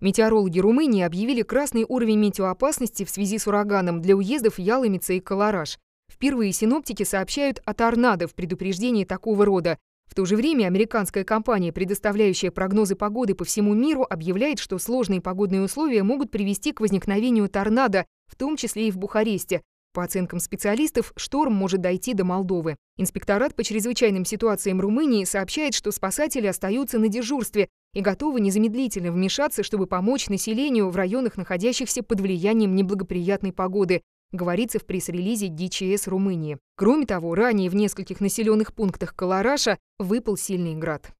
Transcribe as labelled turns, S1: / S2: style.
S1: Метеорологи Румынии объявили красный уровень метеоопасности в связи с ураганом для уездов Яломица и Колораж. Впервые синоптики сообщают о торнадо в предупреждении такого рода. В то же время американская компания, предоставляющая прогнозы погоды по всему миру, объявляет, что сложные погодные условия могут привести к возникновению торнадо, в том числе и в Бухаресте. По оценкам специалистов, шторм может дойти до Молдовы. Инспекторат по чрезвычайным ситуациям Румынии сообщает, что спасатели остаются на дежурстве, и готовы незамедлительно вмешаться, чтобы помочь населению в районах, находящихся под влиянием неблагоприятной погоды, говорится в пресс-релизе ДЧС Румынии. Кроме того, ранее в нескольких населенных пунктах Калараша выпал сильный град.